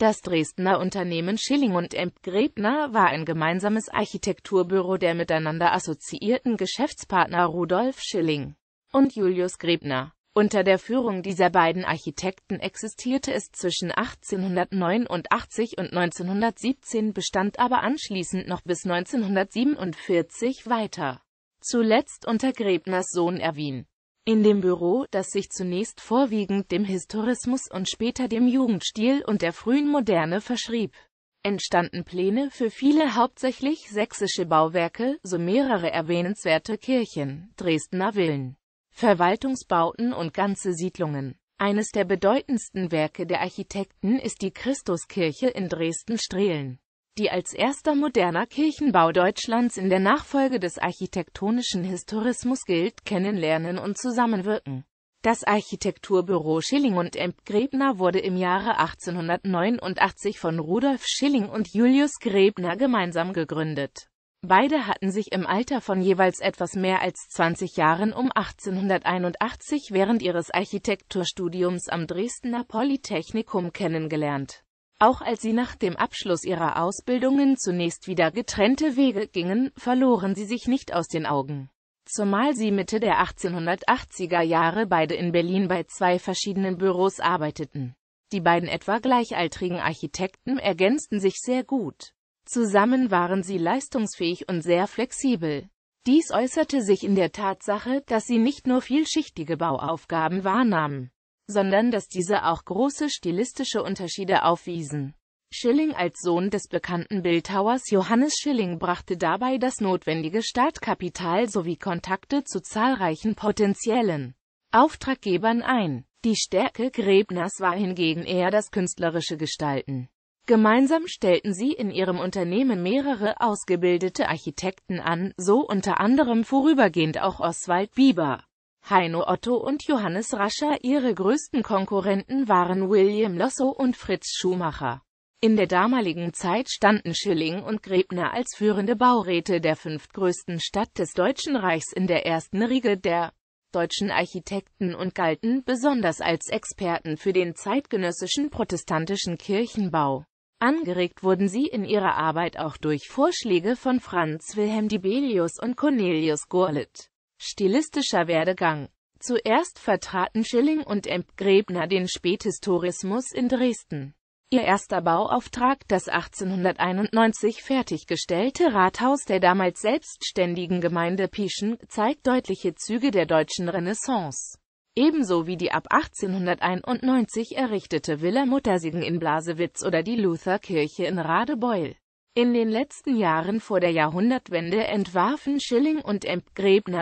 Das Dresdner Unternehmen Schilling und Emp Grebner war ein gemeinsames Architekturbüro der miteinander assoziierten Geschäftspartner Rudolf Schilling und Julius Grebner. Unter der Führung dieser beiden Architekten existierte es zwischen 1889 und 1917, bestand aber anschließend noch bis 1947 weiter. Zuletzt unter Grebners Sohn Erwin. In dem Büro, das sich zunächst vorwiegend dem Historismus und später dem Jugendstil und der frühen Moderne verschrieb, entstanden Pläne für viele hauptsächlich sächsische Bauwerke, so mehrere erwähnenswerte Kirchen, Dresdner Villen, Verwaltungsbauten und ganze Siedlungen. Eines der bedeutendsten Werke der Architekten ist die Christuskirche in Dresden-Strehlen die als erster moderner Kirchenbau Deutschlands in der Nachfolge des architektonischen Historismus gilt, kennenlernen und zusammenwirken. Das Architekturbüro Schilling und Emp Grebner wurde im Jahre 1889 von Rudolf Schilling und Julius Grebner gemeinsam gegründet. Beide hatten sich im Alter von jeweils etwas mehr als 20 Jahren um 1881 während ihres Architekturstudiums am Dresdner Polytechnikum kennengelernt. Auch als sie nach dem Abschluss ihrer Ausbildungen zunächst wieder getrennte Wege gingen, verloren sie sich nicht aus den Augen. Zumal sie Mitte der 1880er Jahre beide in Berlin bei zwei verschiedenen Büros arbeiteten. Die beiden etwa gleichaltrigen Architekten ergänzten sich sehr gut. Zusammen waren sie leistungsfähig und sehr flexibel. Dies äußerte sich in der Tatsache, dass sie nicht nur vielschichtige Bauaufgaben wahrnahmen, sondern dass diese auch große stilistische Unterschiede aufwiesen. Schilling als Sohn des bekannten Bildhauers Johannes Schilling brachte dabei das notwendige Startkapital sowie Kontakte zu zahlreichen potenziellen Auftraggebern ein. Die Stärke Gräbners war hingegen eher das künstlerische Gestalten. Gemeinsam stellten sie in ihrem Unternehmen mehrere ausgebildete Architekten an, so unter anderem vorübergehend auch Oswald Bieber. Heino Otto und Johannes Rascher, ihre größten Konkurrenten waren William Lossow und Fritz Schumacher. In der damaligen Zeit standen Schilling und Gräbner als führende Bauräte der fünftgrößten Stadt des Deutschen Reichs in der ersten Riege der deutschen Architekten und galten besonders als Experten für den zeitgenössischen protestantischen Kirchenbau. Angeregt wurden sie in ihrer Arbeit auch durch Vorschläge von Franz Wilhelm Dibelius und Cornelius Gurlitt. Stilistischer Werdegang Zuerst vertraten Schilling und Empgräbner den Späthistorismus in Dresden. Ihr erster Bauauftrag, das 1891 fertiggestellte Rathaus der damals selbstständigen Gemeinde Pieschen, zeigt deutliche Züge der deutschen Renaissance. Ebenso wie die ab 1891 errichtete Villa Muttersiegen in Blasewitz oder die Lutherkirche in Radebeul. In den letzten Jahren vor der Jahrhundertwende entwarfen Schilling und emp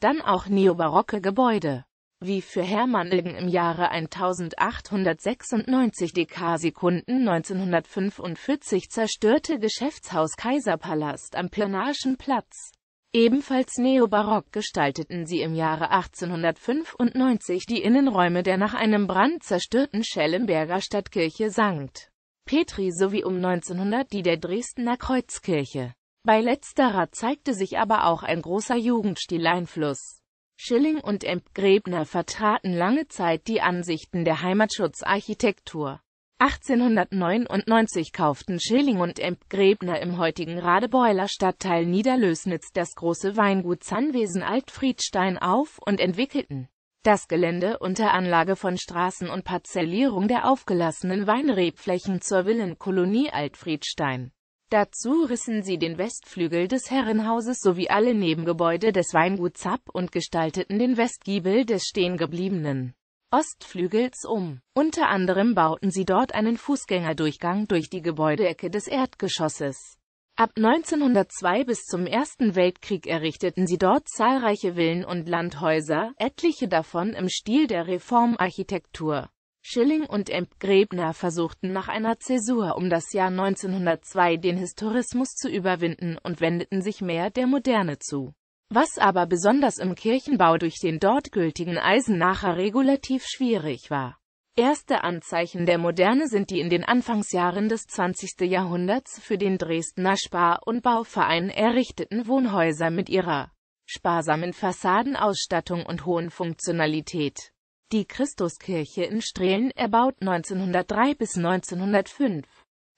dann auch neobarocke Gebäude, wie für Hermann Ilgen im Jahre 1896 Dekarsekunden 1945 zerstörte Geschäftshaus Kaiserpalast am Pirnaischen Platz. Ebenfalls neobarock gestalteten sie im Jahre 1895 die Innenräume der nach einem Brand zerstörten Schellenberger Stadtkirche St. Petri sowie um 1900 die der Dresdner Kreuzkirche. Bei letzterer zeigte sich aber auch ein großer Jugendstileinfluss. Schilling und Emp vertraten lange Zeit die Ansichten der Heimatschutzarchitektur. 1899 kauften Schilling und Emp im heutigen Radebeuler Stadtteil Niederlößnitz das große Weingut Zahnwesen Altfriedstein auf und entwickelten das Gelände unter Anlage von Straßen und Parzellierung der aufgelassenen Weinrebflächen zur Villenkolonie Altfriedstein. Dazu rissen sie den Westflügel des Herrenhauses sowie alle Nebengebäude des Weinguts ab und gestalteten den Westgiebel des stehengebliebenen Ostflügels um. Unter anderem bauten sie dort einen Fußgängerdurchgang durch die Gebäudeecke des Erdgeschosses. Ab 1902 bis zum Ersten Weltkrieg errichteten sie dort zahlreiche Villen und Landhäuser, etliche davon im Stil der Reformarchitektur. Schilling und emp Gräbner versuchten nach einer Zäsur um das Jahr 1902 den Historismus zu überwinden und wendeten sich mehr der Moderne zu. Was aber besonders im Kirchenbau durch den dort gültigen Eisenacher Regulativ schwierig war. Erste Anzeichen der Moderne sind die in den Anfangsjahren des 20. Jahrhunderts für den Dresdner Spar- und Bauverein errichteten Wohnhäuser mit ihrer sparsamen Fassadenausstattung und hohen Funktionalität. Die Christuskirche in Strehlen, erbaut 1903 bis 1905,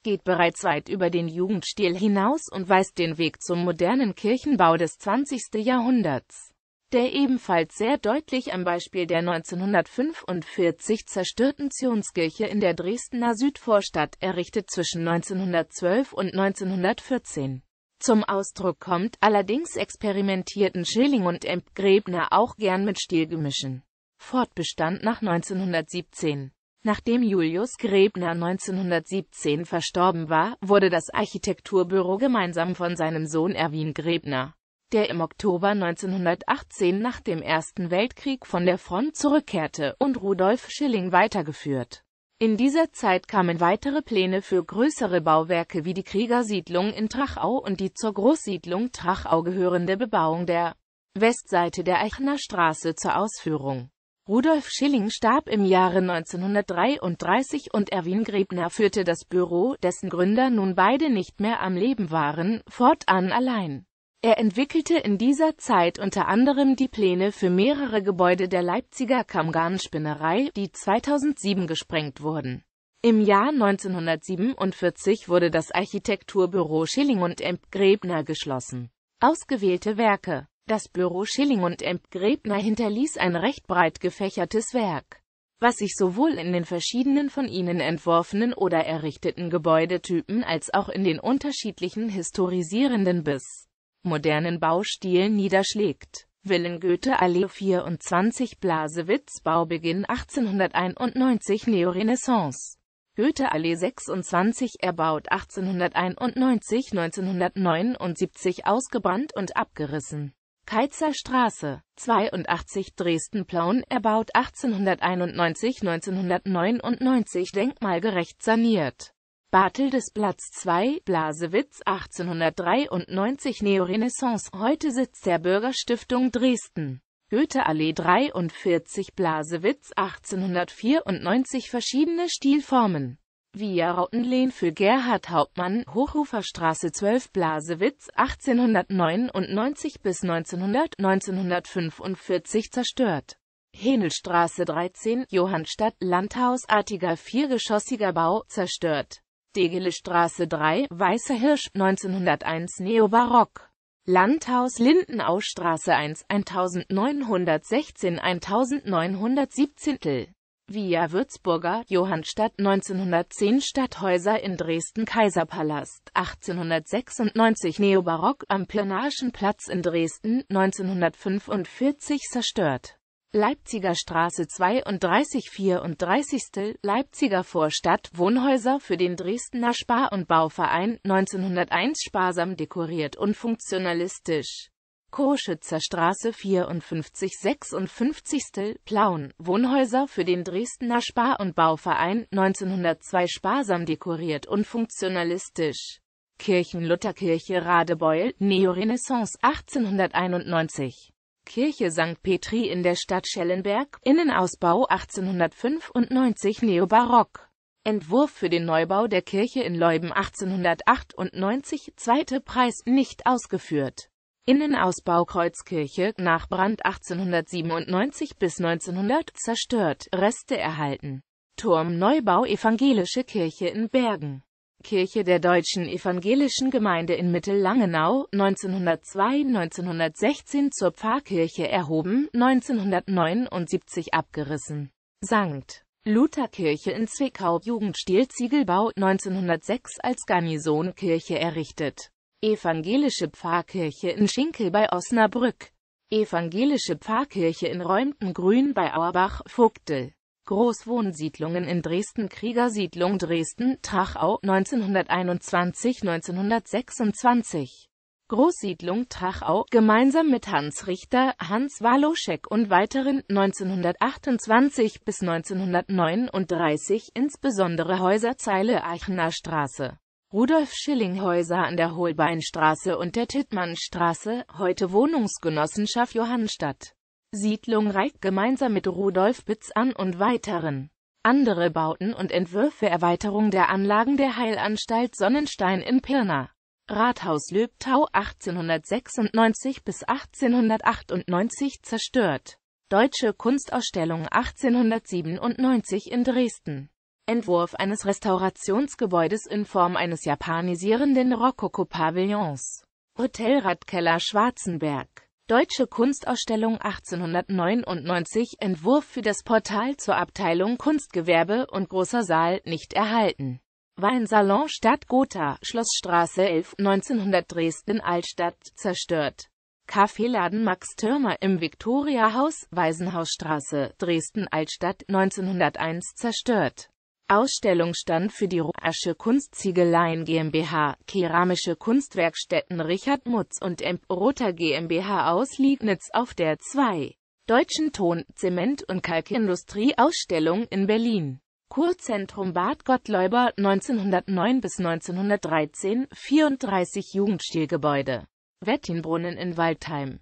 geht bereits weit über den Jugendstil hinaus und weist den Weg zum modernen Kirchenbau des 20. Jahrhunderts der ebenfalls sehr deutlich am Beispiel der 1945 zerstörten Zionskirche in der Dresdner Südvorstadt errichtet zwischen 1912 und 1914. Zum Ausdruck kommt, allerdings experimentierten Schilling und Emp Gräbner auch gern mit Stilgemischen. Fortbestand nach 1917. Nachdem Julius Gräbner 1917 verstorben war, wurde das Architekturbüro gemeinsam von seinem Sohn Erwin Gräbner der im Oktober 1918 nach dem Ersten Weltkrieg von der Front zurückkehrte, und Rudolf Schilling weitergeführt. In dieser Zeit kamen weitere Pläne für größere Bauwerke wie die Kriegersiedlung in Trachau und die zur Großsiedlung Trachau gehörende Bebauung der Westseite der Eichner Straße zur Ausführung. Rudolf Schilling starb im Jahre 1933 und Erwin Grebner führte das Büro, dessen Gründer nun beide nicht mehr am Leben waren, fortan allein. Er entwickelte in dieser Zeit unter anderem die Pläne für mehrere Gebäude der Leipziger Kammgarnspinnerei, die 2007 gesprengt wurden. Im Jahr 1947 wurde das Architekturbüro Schilling und Emp Grebner geschlossen. Ausgewählte Werke Das Büro Schilling und Emp Grebner hinterließ ein recht breit gefächertes Werk, was sich sowohl in den verschiedenen von ihnen entworfenen oder errichteten Gebäudetypen als auch in den unterschiedlichen historisierenden bis modernen Baustil niederschlägt. Willen Goethe allee 24 Blasewitz Baubeginn 1891 Neorenaissance Goethe-Allee 26 erbaut 1891 1979 ausgebrannt und abgerissen Kaiserstraße 82 Dresden-Plauen erbaut 1891 1999 denkmalgerecht saniert Barteldes Platz 2, Blasewitz 1893 Neorenaissance, heute Sitz der Bürgerstiftung Dresden. Goethe-Allee 43 Blasewitz 1894 Verschiedene Stilformen Via Rautenlehn für Gerhard Hauptmann, Hochuferstraße 12 Blasewitz 1899 bis 1900, 1945 zerstört. Henelstraße 13, Johannstadt, landhausartiger viergeschossiger Bau, zerstört Degele Straße 3, Weißer Hirsch, 1901 Neobarock. Landhaus Lindenau Straße 1, 1916 1917 Via Würzburger, Johannstadt 1910 Stadthäuser in Dresden Kaiserpalast 1896 Neobarock am Plenarschen Platz in Dresden 1945 zerstört Leipziger Straße 32 34. Leipziger Vorstadt Wohnhäuser für den Dresdner Spar- und Bauverein 1901 sparsam dekoriert und funktionalistisch. Koschützer Straße 54 56. Plauen, Wohnhäuser für den Dresdner Spar- und Bauverein 1902 sparsam dekoriert und funktionalistisch. Kirchen-Lutherkirche Radebeul, Neorenaissance 1891 Kirche St. Petri in der Stadt Schellenberg, Innenausbau 1895 Neobarock. Entwurf für den Neubau der Kirche in Leuben 1898, zweiter Preis, nicht ausgeführt. Innenausbau Kreuzkirche, nach Brand 1897 bis 1900, zerstört, Reste erhalten. Turm Neubau Evangelische Kirche in Bergen Kirche der Deutschen Evangelischen Gemeinde in Mittellangenau, 1902-1916 zur Pfarrkirche erhoben, 1979 abgerissen. St. Lutherkirche in Zwickau, Jugendstilziegelbau 1906 als Garnisonkirche errichtet. Evangelische Pfarrkirche in Schinkel bei Osnabrück. Evangelische Pfarrkirche in Räumtengrün bei Auerbach, Vogtel. Großwohnsiedlungen in Dresden Kriegersiedlung Dresden-Trachau 1921 1926 Großsiedlung Trachau, gemeinsam mit Hans Richter, Hans Waloschek und weiteren 1928 bis 1939 insbesondere Häuserzeile Eichener Straße, rudolf Schillinghäuser an der Holbeinstraße und der Tittmannstraße, heute Wohnungsgenossenschaft Johannstadt. Siedlung Reik gemeinsam mit Rudolf Bitz an und weiteren. Andere Bauten und Entwürfe Erweiterung der Anlagen der Heilanstalt Sonnenstein in Pirna. Rathaus Löbtau 1896 bis 1898 zerstört. Deutsche Kunstausstellung 1897 in Dresden. Entwurf eines Restaurationsgebäudes in Form eines japanisierenden Rokoko-Pavillons. Hotel Radkeller Schwarzenberg Deutsche Kunstausstellung 1899 Entwurf für das Portal zur Abteilung Kunstgewerbe und Großer Saal nicht erhalten. Weinsalon Stadt Gotha, Schlossstraße 11, 1900 Dresden Altstadt, zerstört. Kaffeeladen Max Türmer im Viktoriahaus, Waisenhausstraße, Dresden Altstadt, 1901 zerstört Ausstellung stand für die Roasche Kunstziegeleien GmbH, Keramische Kunstwerkstätten Richard Mutz und M. Roter GmbH aus Liegnitz auf der 2. Deutschen Ton-, Zement- und Kalkindustrie-Ausstellung in Berlin. Kurzentrum Bad Gottleuber 1909 bis 1913, 34 Jugendstilgebäude. Wettinbrunnen in Waldheim.